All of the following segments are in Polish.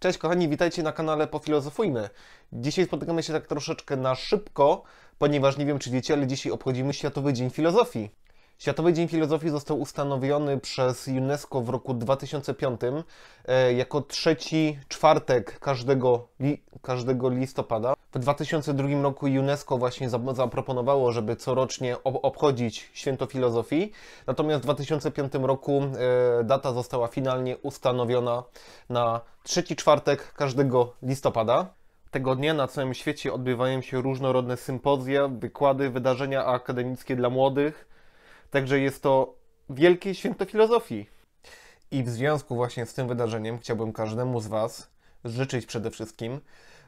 Cześć kochani, witajcie na kanale Pofilozofujmy. Dzisiaj spotykamy się tak troszeczkę na szybko, ponieważ nie wiem czy wiecie, ale dzisiaj obchodzimy Światowy Dzień Filozofii. Światowy Dzień Filozofii został ustanowiony przez UNESCO w roku 2005 e, jako trzeci czwartek każdego, li, każdego listopada. W 2002 roku UNESCO właśnie zaproponowało, żeby corocznie obchodzić Święto Filozofii, natomiast w 2005 roku e, data została finalnie ustanowiona na trzeci czwartek każdego listopada. Tego dnia na całym świecie odbywają się różnorodne sympozje, wykłady, wydarzenia akademickie dla młodych, Także jest to wielkie święto filozofii. I w związku właśnie z tym wydarzeniem chciałbym każdemu z Was życzyć przede wszystkim,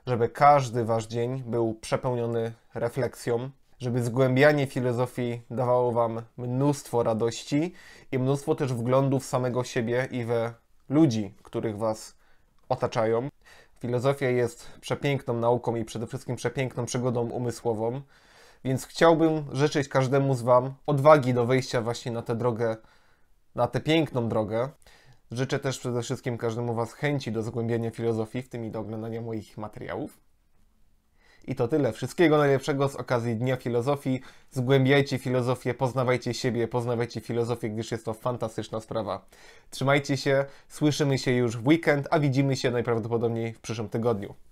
żeby każdy Wasz dzień był przepełniony refleksją, żeby zgłębianie filozofii dawało Wam mnóstwo radości i mnóstwo też wglądów samego siebie i we ludzi, których Was otaczają. Filozofia jest przepiękną nauką i przede wszystkim przepiękną przygodą umysłową. Więc chciałbym życzyć każdemu z Wam odwagi do wejścia właśnie na tę drogę, na tę piękną drogę. Życzę też przede wszystkim każdemu Was chęci do zgłębienia filozofii, w tym i do oglądania moich materiałów. I to tyle. Wszystkiego najlepszego z okazji Dnia Filozofii. Zgłębiajcie filozofię, poznawajcie siebie, poznawajcie filozofię, gdyż jest to fantastyczna sprawa. Trzymajcie się, słyszymy się już w weekend, a widzimy się najprawdopodobniej w przyszłym tygodniu.